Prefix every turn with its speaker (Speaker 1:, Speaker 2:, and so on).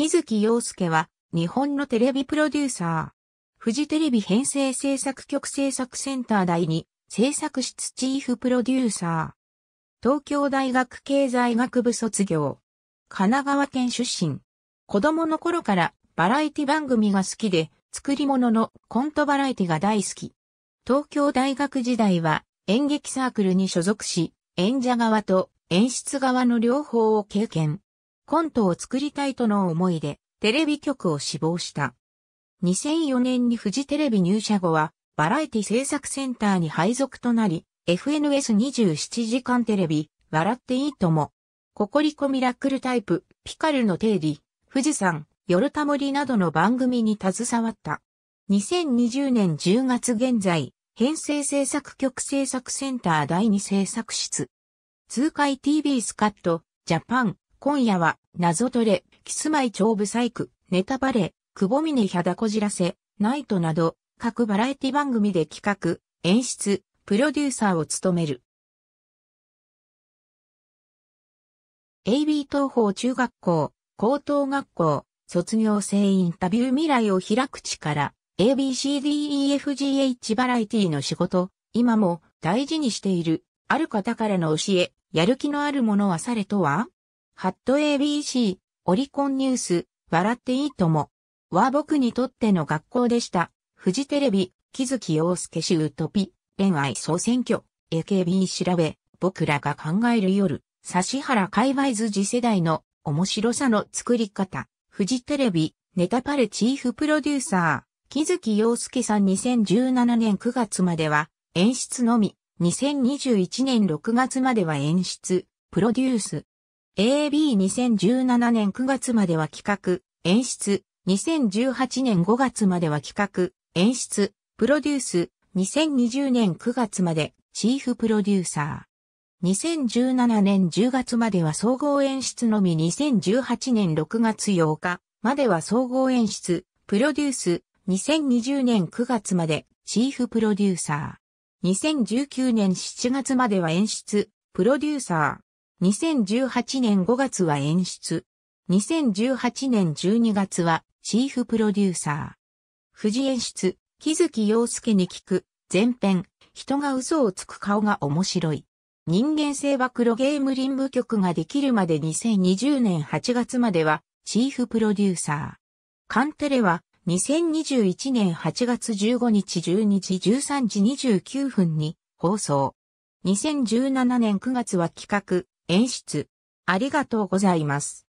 Speaker 1: 木月陽介は、日本のテレビプロデューサー。フジテレビ編成制作局制作センター第2、制作室チーフプロデューサー。東京大学経済学部卒業。神奈川県出身。子供の頃からバラエティ番組が好きで、作り物のコントバラエティが大好き。東京大学時代は演劇サークルに所属し、演者側と演出側の両方を経験。コントを作りたいとの思いで、テレビ局を志望した。2004年にフジテレビ入社後は、バラエティ制作センターに配属となり、FNS27 時間テレビ、笑っていいとも、ココリコミラクルタイプ、ピカルの定理、富士山、夜たもりなどの番組に携わった。2020年10月現在、編成制作局制作センター第2制作室。通海 TV スカット、ジャパン、今夜は、謎トレ、キスマイ超ブサイク、ネタバレ、くぼみねひゃだこじらせ、ナイトなど、各バラエティ番組で企画、演出、プロデューサーを務める。AB 東宝中学校、高等学校、卒業生インタビュー未来を開く力、ABCDEFGH バラエティの仕事、今も大事にしている、ある方からの教え、やる気のあるものはされとはハット ABC、オリコンニュース、笑っていいとも。は僕にとっての学校でした。フジテレビ、木月陽介氏ウトピ、恋愛総選挙、AKB 調べ、僕らが考える夜、指原界隈図次世代の面白さの作り方、フジテレビ、ネタパレチーフプロデューサー、木月陽介さん2017年9月までは演出のみ、2021年6月までは演出、プロデュース、AB2017 年9月までは企画、演出、2018年5月までは企画、演出、プロデュース、2020年9月までチーフプロデューサー。2017年10月までは総合演出のみ2018年6月8日までは総合演出、プロデュース、2020年9月までチーフプロデューサー。2019年7月までは演出、プロデューサー。2018年5月は演出。2018年12月はチーフプロデューサー。富士演出、木月陽介に聞く、前編、人が嘘をつく顔が面白い。人間性は露ゲーム林部局ができるまで2020年8月までは、チーフプロデューサー。カンテレは、2021年8月15日12時13時29分に放送。2017年9月は企画、演出。ありがとうございます。